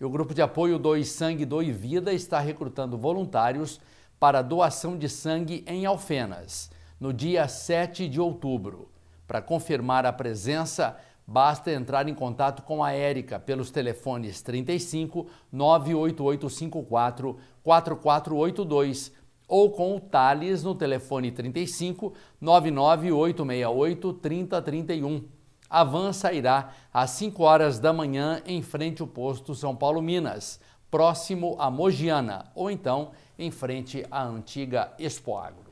E o grupo de apoio Doe Sangue, Doe Vida está recrutando voluntários para doação de sangue em Alfenas, no dia 7 de outubro. Para confirmar a presença, basta entrar em contato com a Érica pelos telefones 35 98854 4482 ou com o Thales no telefone 35 99868 3031 a van sairá às 5 horas da manhã em frente ao posto São Paulo Minas, próximo a Mogiana, ou então em frente à antiga Expoagro.